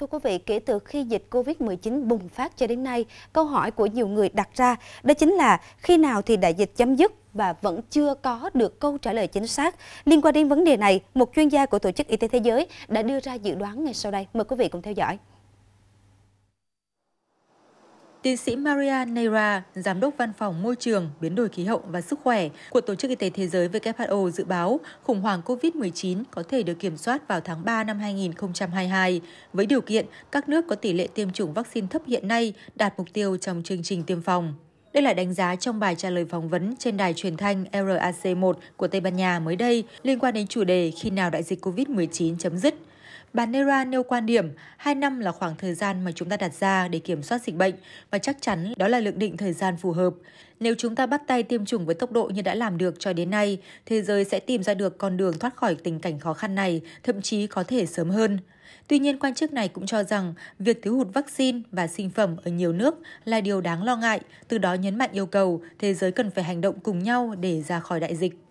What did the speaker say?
Thưa quý vị, kể từ khi dịch Covid-19 bùng phát cho đến nay, câu hỏi của nhiều người đặt ra đó chính là khi nào thì đại dịch chấm dứt và vẫn chưa có được câu trả lời chính xác. Liên quan đến vấn đề này, một chuyên gia của Tổ chức Y tế Thế giới đã đưa ra dự đoán ngay sau đây. Mời quý vị cùng theo dõi. Tiến sĩ Maria Neira, Giám đốc Văn phòng Môi trường, Biến đổi khí hậu và Sức khỏe của Tổ chức Y tế Thế giới WHO dự báo khủng hoảng COVID-19 có thể được kiểm soát vào tháng 3 năm 2022, với điều kiện các nước có tỷ lệ tiêm chủng vaccine thấp hiện nay đạt mục tiêu trong chương trình tiêm phòng. Đây là đánh giá trong bài trả lời phỏng vấn trên đài truyền thanh RAC1 của Tây Ban Nha mới đây liên quan đến chủ đề khi nào đại dịch COVID-19 chấm dứt – Bà Nera nêu quan điểm 2 năm là khoảng thời gian mà chúng ta đặt ra để kiểm soát dịch bệnh và chắc chắn đó là lượng định thời gian phù hợp. Nếu chúng ta bắt tay tiêm chủng với tốc độ như đã làm được cho đến nay, thế giới sẽ tìm ra được con đường thoát khỏi tình cảnh khó khăn này, thậm chí có thể sớm hơn. Tuy nhiên, quan chức này cũng cho rằng việc thiếu hụt vaccine và sinh phẩm ở nhiều nước là điều đáng lo ngại, từ đó nhấn mạnh yêu cầu thế giới cần phải hành động cùng nhau để ra khỏi đại dịch.